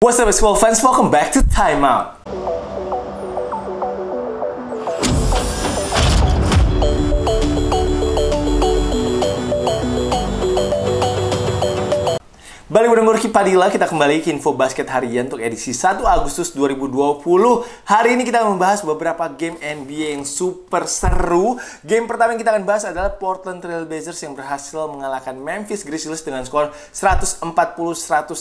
What's up, it's Will fans, welcome back to Timeout. Balik dengan Gorky Padilla, kita kembali ke info basket harian untuk edisi 1 Agustus 2020. Hari ini kita akan membahas beberapa game NBA yang super seru. Game pertama yang kita akan bahas adalah Portland Trail Blazers yang berhasil mengalahkan Memphis Grizzlies dengan skor 140-135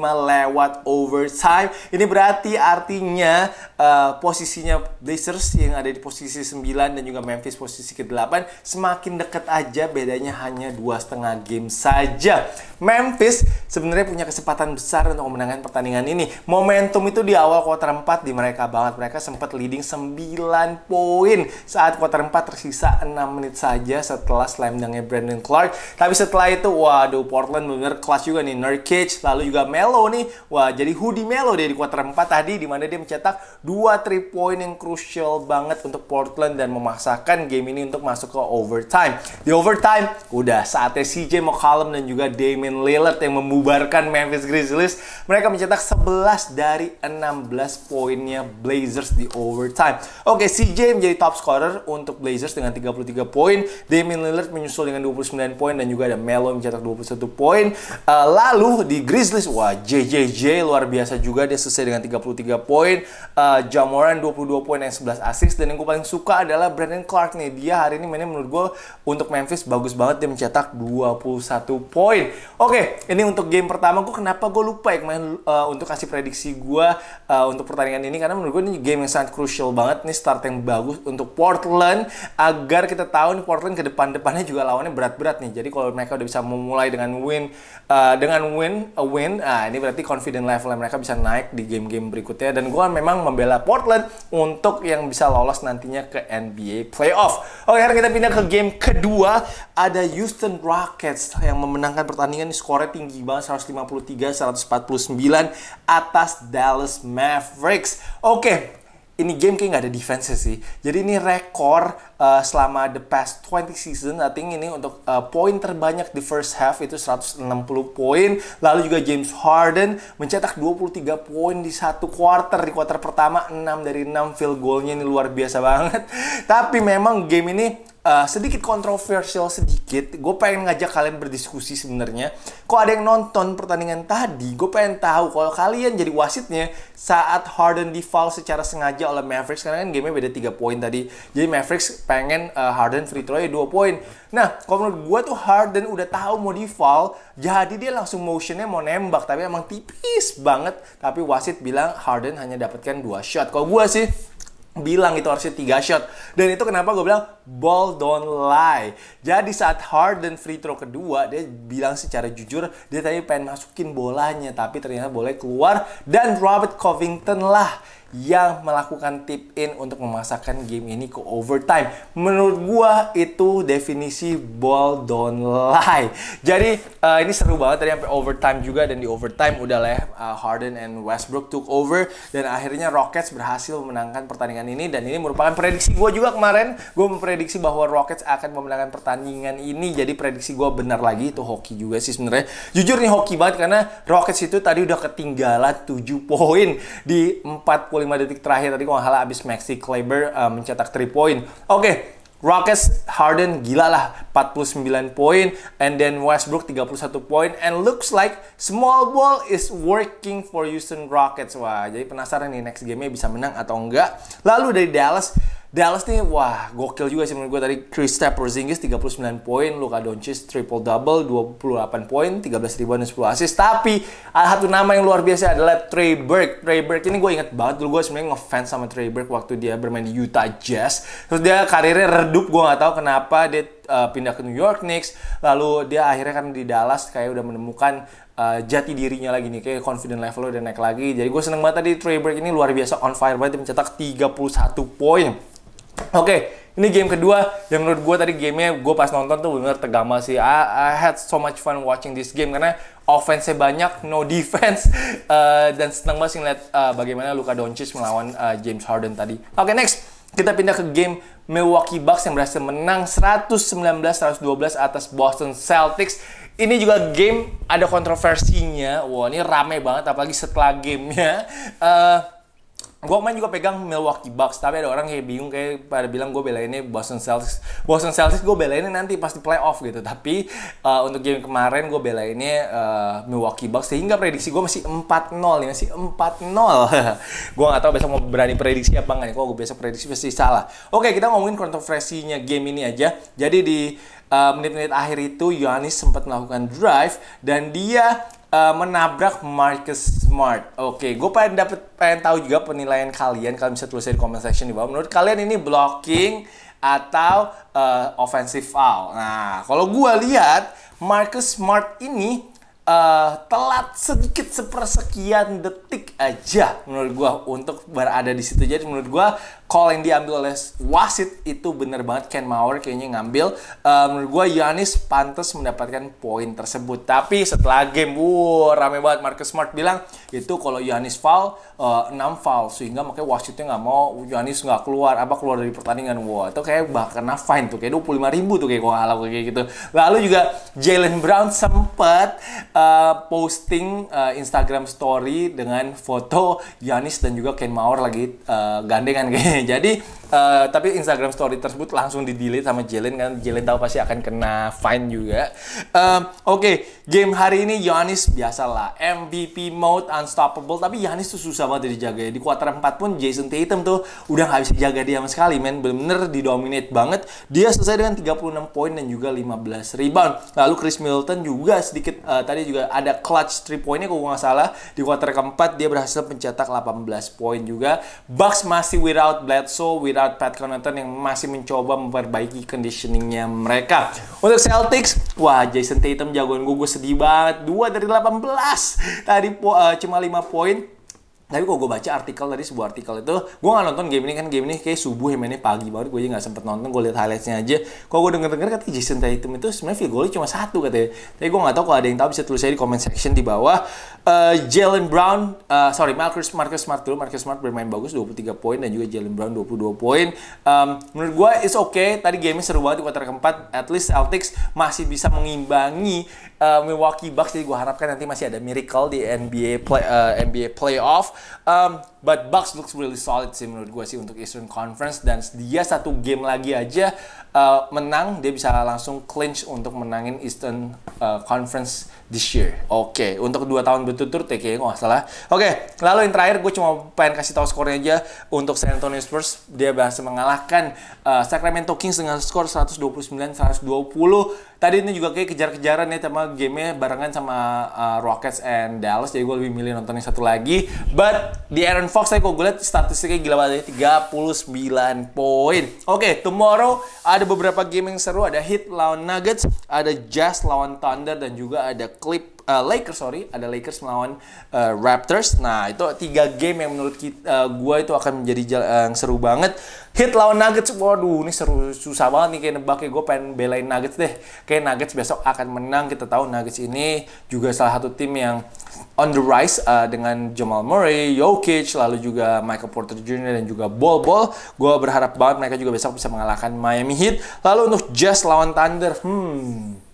lewat overtime. Ini berarti artinya uh, posisinya Blazers yang ada di posisi 9 dan juga Memphis posisi ke-8 semakin dekat aja bedanya hanya dua setengah game saja. Memphis sebenarnya punya kesempatan besar untuk memenangkan pertandingan ini. Momentum itu di awal kuarter 4 di mereka banget. Mereka sempat leading 9 poin saat kuarter 4 tersisa 6 menit saja setelah slam dunknya Brandon Clark. Tapi setelah itu, waduh Portland benar kelas juga nih. Nurkic, lalu juga Melo nih. Wah, jadi Hoodie Melo dia di kuarter 4 tadi di mana dia mencetak 2 3 poin yang crucial banget untuk Portland dan memaksakan game ini untuk masuk ke overtime. Di overtime, udah saatnya CJ McCollum dan juga Damian Lillard yang membubarkan Memphis Grizzlies. Mereka mencetak 11 dari 16 poinnya Blazers di overtime. Oke, CJ menjadi top scorer untuk Blazers dengan 33 poin. Damian Lillard menyusul dengan 29 poin dan juga ada Melo mencetak 21 poin. Uh, lalu di Grizzlies, wah JJJ luar biasa juga dia selesai dengan 33 poin. Uh, Jamoran 22 poin dan 11 assist dan yang gue paling suka adalah Brandon Clark nih. Dia hari ini mainnya menurut gue untuk Memphis bagus banget dia mencetak 21 poin. Oke, ini untuk game pertama gue kenapa gue lupa ya kemarin uh, untuk kasih prediksi gue uh, untuk pertandingan ini karena menurut gue ini game yang sangat crucial banget nih start yang bagus untuk Portland agar kita tahu nih Portland ke depan-depannya juga lawannya berat-berat nih. Jadi kalau mereka udah bisa memulai dengan win uh, dengan win a eh, win, nah, ini berarti confident level mereka bisa naik di game-game berikutnya dan gue memang membela Portland untuk yang bisa lolos nantinya ke NBA playoff. Oke, sekarang kita pindah ke game kedua ada Houston Rockets yang memenangkan pertandingan ini skornya tinggi tinggi banget 153 149 atas Dallas Mavericks. Oke, okay. ini game kayak nggak ada defense sih. Jadi ini rekor uh, selama the past 20 season. I think ini untuk uh, poin terbanyak di first half itu 160 poin. Lalu juga James Harden mencetak 23 poin di satu quarter. Di quarter pertama 6 dari 6 field goalnya ini luar biasa banget. Tapi memang game ini Eh, sedikit kontroversial sedikit. Gue pengen ngajak kalian berdiskusi sebenarnya. kok ada yang nonton pertandingan tadi, gue pengen tahu kalau kalian jadi wasitnya saat Harden di foul secara sengaja oleh Mavericks karena kan gamenya beda tiga poin tadi. Jadi Mavericks pengen uh, Harden free throw-nya 2 poin. Nah, kalau menurut gue tuh Harden udah tahu mau di foul, jadi dia langsung motionnya mau nembak tapi emang tipis banget tapi wasit bilang Harden hanya dapatkan dua shot. Kalau gue sih bilang itu harusnya tiga shot dan itu kenapa gue bilang ball don't lie jadi saat Harden free throw kedua dia bilang secara jujur dia tadi pengen masukin bolanya tapi ternyata boleh keluar dan Robert Covington lah yang melakukan tip in untuk memasakkan game ini ke overtime. Menurut gua itu definisi ball don't lie. Jadi uh, ini seru banget tadi sampai overtime juga dan di overtime udah lah uh, Harden and Westbrook took over dan akhirnya Rockets berhasil memenangkan pertandingan ini dan ini merupakan prediksi gua juga kemarin. Gua memprediksi bahwa Rockets akan memenangkan pertandingan ini. Jadi prediksi gua benar lagi itu hoki juga sih sebenarnya. Jujur nih hoki banget karena Rockets itu tadi udah ketinggalan 7 poin di poin 45 detik terakhir tadi kalau salah abis Maxi Kleber uh, mencetak 3 poin. Oke, okay. Rockets Harden gila lah 49 poin and then Westbrook 31 poin and looks like small ball is working for Houston Rockets. Wah, jadi penasaran nih next game-nya bisa menang atau enggak. Lalu dari Dallas Dallas nih, wah gokil juga sih menurut gue tadi. Chris Porzingis 39 poin, Luka Doncic triple double 28 poin, 13 ribuan dan 10 assist. Tapi ada satu nama yang luar biasa adalah Trey Burke. Trey Burke ini gue inget banget dulu gue sebenarnya ngefans sama Trey Burke waktu dia bermain di Utah Jazz. Terus dia karirnya redup, gue gak tahu kenapa dia uh, pindah ke New York Knicks. Lalu dia akhirnya kan di Dallas kayak udah menemukan uh, jati dirinya lagi nih kayak confident level udah naik lagi. Jadi gue seneng banget tadi Trey Burke ini luar biasa on fire banget dia mencetak 31 poin Oke, ini game kedua yang menurut gue tadi gamenya gue pas nonton tuh bener tegama sih. I, I had so much fun watching this game karena offense banyak, no defense uh, dan seneng banget ngeliat uh, bagaimana Luka Doncic melawan uh, James Harden tadi. Oke, okay, next kita pindah ke game Milwaukee Bucks yang berhasil menang 119-112 atas Boston Celtics. Ini juga game ada kontroversinya. Wah, ini rame banget apalagi setelah gamenya. Uh, gue main juga pegang Milwaukee Bucks tapi ada orang kayak bingung kayak pada bilang gue belainnya Boston Celtics Boston Celtics gue belainnya nanti pasti playoff gitu tapi uh, untuk game kemarin gue belainnya uh, eh, Milwaukee Bucks sehingga prediksi gue masih 4-0 ya masih 4-0 gue gak tau besok mau berani prediksi apa enggak nih kalau gue besok prediksi pasti salah oke kita ngomongin kontroversinya game ini aja jadi di eh, menit-menit uh, akhir itu Yohanis sempat melakukan drive dan dia Eh, menabrak Marcus Smart. Oke, okay. gue pengen dapat pengen tahu juga penilaian kalian. Kalian bisa tulis di comment section di bawah. Menurut kalian ini blocking atau uh, offensive foul? Nah, kalau gue lihat Marcus Smart ini uh, telat sedikit sepersekian detik aja menurut gue untuk berada di situ. Jadi menurut gue call yang diambil oleh wasit itu bener banget Ken Maurer kayaknya ngambil. Uh, menurut gue Yanis pantas mendapatkan poin tersebut. Tapi setelah game, wow, rame banget Marcus Smart bilang itu kalau Yanis foul, uh, eh, 6 foul. Sehingga makanya wasitnya nggak mau Yanis nggak keluar, apa keluar dari pertandingan. Wow, itu kayak bahkan fine tuh, kayak 25 ribu tuh kayak kalau ngalah kayak gitu. Lalu juga Jalen Brown sempat uh, eh, posting uh, Instagram story dengan foto Yanis dan juga Ken Maurer lagi uh, gandengan kayaknya jadi Uh, tapi Instagram story tersebut langsung di delete sama Jelen kan Jelen tahu pasti akan kena fine juga. Uh, Oke, okay. game hari ini Yanis biasalah MVP mode unstoppable tapi Yohanes tuh susah banget dijaga ya. Di kuarter 4 pun Jason Tatum tuh udah nggak bisa jaga dia sama sekali men bener-bener didominate banget. Dia selesai dengan 36 poin dan juga 15 rebound. Lalu Chris Middleton juga sedikit uh, tadi juga ada clutch 3 poinnya kalau nggak salah di kuarter keempat dia berhasil mencetak 18 poin juga. Bucks masih without Bledsoe, without without Pat Connaughton yang masih mencoba memperbaiki conditioningnya mereka. Untuk Celtics, wah Jason Tatum jagoan gue, gue sedih banget. 2 dari 18, tadi uh, cuma 5 poin tapi kok gue baca artikel tadi sebuah artikel itu gue nggak nonton game ini kan game ini kayak subuh yang mainnya pagi banget gue aja nggak sempet nonton gue liat highlightsnya aja kok gue denger denger katanya Jason Tatum itu sebenarnya field goalnya cuma satu katanya tapi gue nggak tahu kalau ada yang tahu bisa tulis aja di comment section di bawah uh, eh, Jalen Brown uh, sorry Marcus Marcus Smart dulu Marcus Smart bermain bagus 23 poin dan juga Jalen Brown 22 poin um, menurut gue it's okay tadi gamenya seru banget di quarter keempat at least Celtics masih bisa mengimbangi uh, Milwaukee Bucks jadi gue harapkan nanti masih ada miracle di NBA play uh, eh, NBA playoff um, but Bucks looks really solid sih menurut gue sih untuk Eastern Conference dan dia satu game lagi aja uh, menang dia bisa langsung clinch untuk menangin Eastern uh, Conference this year. Oke, okay. untuk dua tahun berturut-turut ya nggak salah. Oke, okay. lalu yang terakhir gue cuma pengen kasih tahu skornya aja untuk San Antonio Spurs dia berhasil mengalahkan uh, Sacramento Kings dengan skor 129-120. Tadi ini juga kayak kejar-kejaran ya sama game-nya barengan sama uh, Rockets and Dallas jadi gue lebih milih nonton yang satu lagi. But di Aaron Fox saya kok gue lihat statistiknya gila banget ya. 39 poin. Oke, okay, tomorrow ada beberapa game yang seru ada Heat lawan Nuggets, ada Jazz lawan Thunder dan juga ada Clip uh, eh, Lakers sorry ada Lakers melawan uh, Raptors nah itu tiga game yang menurut kita, uh, eh, gue itu akan menjadi yang seru banget Hit lawan Nuggets waduh ini seru susah banget nih kayak nebaknya gue pengen belain Nuggets deh kayak Nuggets besok akan menang kita tahu Nuggets ini juga salah satu tim yang on the rise uh, dengan Jamal Murray, Jokic, lalu juga Michael Porter Jr. dan juga Bol Bol. Gue berharap banget mereka juga besok bisa mengalahkan Miami Heat. Lalu untuk Jazz lawan Thunder, hmm,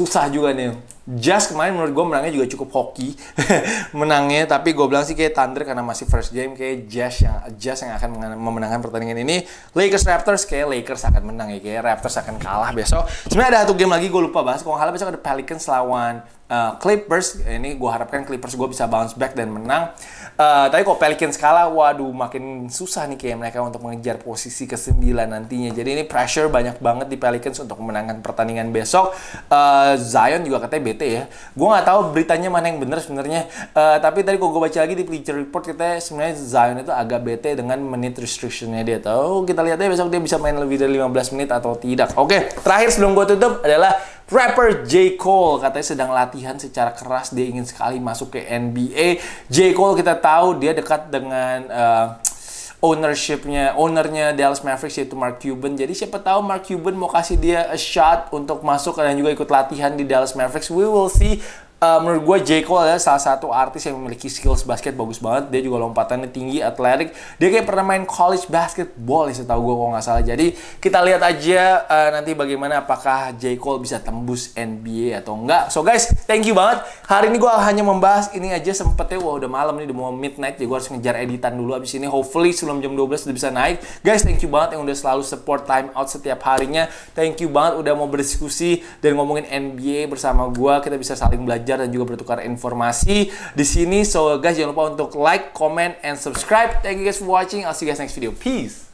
susah juga nih. Just kemarin menurut gue menangnya juga cukup hoki menangnya, tapi gue bilang sih kayak Thunder karena masih first game kayak Jazz yang Jazz yang akan memenangkan pertandingan ini. Lakers Raptors kayak Lakers akan menang ya kayak Raptors akan kalah besok. Sebenarnya ada satu game lagi gue lupa bahas. Kalau nggak salah besok ada Pelicans lawan uh, Clippers ini gue harapkan Clippers gue bisa bounce back dan menang uh, tapi kok Pelicans kalah waduh makin susah nih kayak mereka untuk mengejar posisi ke 9 nantinya jadi ini pressure banyak banget di Pelicans untuk memenangkan pertandingan besok uh, Zion juga katanya bete ya gue nggak tahu beritanya mana yang bener sebenarnya uh, tapi tadi kok gue baca lagi di Bleacher Report kita sebenarnya Zion itu agak bete dengan menit restrictionnya dia tahu kita lihat aja besok dia bisa main lebih dari 15 menit atau tidak oke okay, terakhir sebelum gue tutup adalah Rapper J. Cole katanya sedang latihan secara keras dia ingin sekali masuk ke NBA. J. Cole kita tahu dia dekat dengan uh, ownershipnya, ownernya Dallas Mavericks yaitu Mark Cuban. Jadi siapa tahu Mark Cuban mau kasih dia a shot untuk masuk dan juga ikut latihan di Dallas Mavericks. We will see Uh, menurut gue J. Cole adalah salah satu artis yang memiliki skills basket bagus banget. Dia juga lompatannya tinggi, atletik. Dia kayak pernah main college basketball ya setahu gue kalau nggak salah. Jadi kita lihat aja uh, nanti bagaimana apakah J. Cole bisa tembus NBA atau enggak. So guys, thank you banget. Hari ini gue hanya membahas ini aja sempetnya. Wah udah malam nih, udah mau midnight. Jadi ya, gue harus ngejar editan dulu abis ini. Hopefully sebelum jam 12 udah bisa naik. Guys, thank you banget yang udah selalu support time out setiap harinya. Thank you banget udah mau berdiskusi dan ngomongin NBA bersama gue. Kita bisa saling belajar belajar dan juga bertukar informasi di sini. So guys jangan lupa untuk like, comment, and subscribe. Thank you guys for watching. I'll see you guys next video. Peace.